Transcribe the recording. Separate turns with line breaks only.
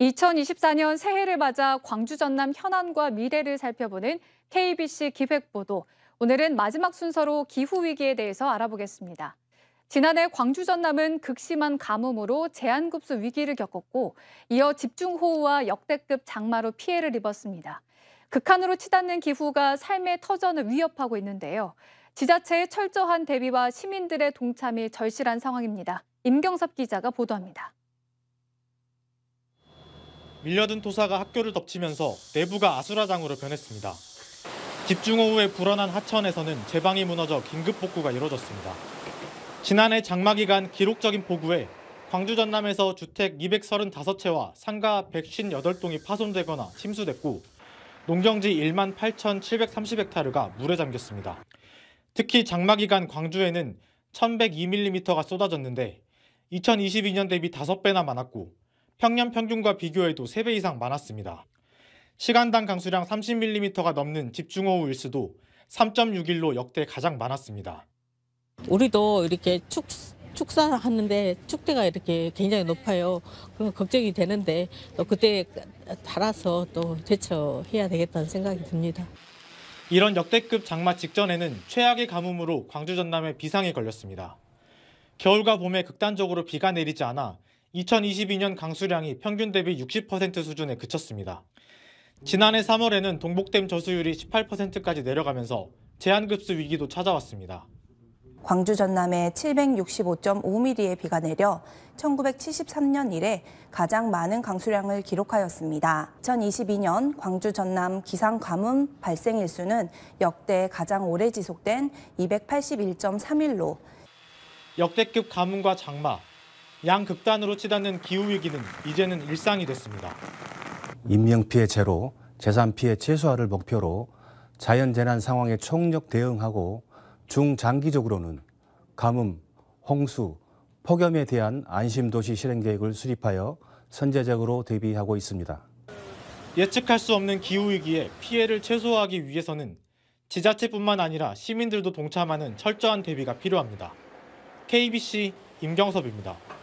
2024년 새해를 맞아 광주 전남 현안과 미래를 살펴보는 KBC 기획보도. 오늘은 마지막 순서로 기후 위기에 대해서 알아보겠습니다. 지난해 광주 전남은 극심한 가뭄으로 제한급수 위기를 겪었고 이어 집중호우와 역대급 장마로 피해를 입었습니다. 극한으로 치닫는 기후가 삶의 터전을 위협하고 있는데요. 지자체의 철저한 대비와 시민들의 동참이 절실한 상황입니다. 임경섭 기자가 보도합니다.
밀려든 토사가 학교를 덮치면서 내부가 아수라장으로 변했습니다. 집중 호우에 불어난 하천에서는 제방이 무너져 긴급 복구가 이뤄졌습니다. 지난해 장마기 간 기록적인 폭우에 광주 전남에서 주택 235채와 상가 158동이 파손되거나 침수됐고 농경지 1만 8,730헥타르가 물에 잠겼습니다. 특히 장마 기간 광주에는 1,102mm가 쏟아졌는데 2022년 대비 5배나 많았고 평년 평균과 비교해도 3배 이상 많았습니다. 시간당 강수량 30mm가 넘는 집중호우 일수도 3.61로 역대 가장 많았습니다.
우리도 이렇게 축 축사하는데 축대가 이렇게 굉장히 높아요. 그럼 걱정이 되는데 또 그때 달아서 또 대처해야 되겠다는 생각이 듭니다.
이런 역대급 장마 직전에는 최악의 가뭄으로 광주 전남에 비상이 걸렸습니다. 겨울과 봄에 극단적으로 비가 내리지 않아 2022년 강수량이 평균 대비 60% 수준에 그쳤습니다. 지난해 3월에는 동복댐 저수율이 18%까지 내려가면서 제한급수 위기도 찾아왔습니다.
광주 전남에 765.5mm의 비가 내려 1973년 이래 가장 많은 강수량을 기록하였습니다. 2022년 광주 전남 기상 가뭄 발생 일수는 역대 가장 오래 지속된 281.3일로
역대급 가뭄과 장마, 양극단으로 치닫는 기후위기는 이제는 일상이 됐습니다.
인명피해 제로, 재산피해 최소화를 목표로 자연재난 상황에 총력 대응하고 중장기적으로는 가뭄, 홍수, 폭염에 대한 안심도시 실행 계획을 수립하여 선제적으로 대비하고 있습니다.
예측할 수 없는 기후위기에 피해를 최소화하기 위해서는 지자체뿐만 아니라 시민들도 동참하는 철저한 대비가 필요합니다. KBC 임경섭입니다.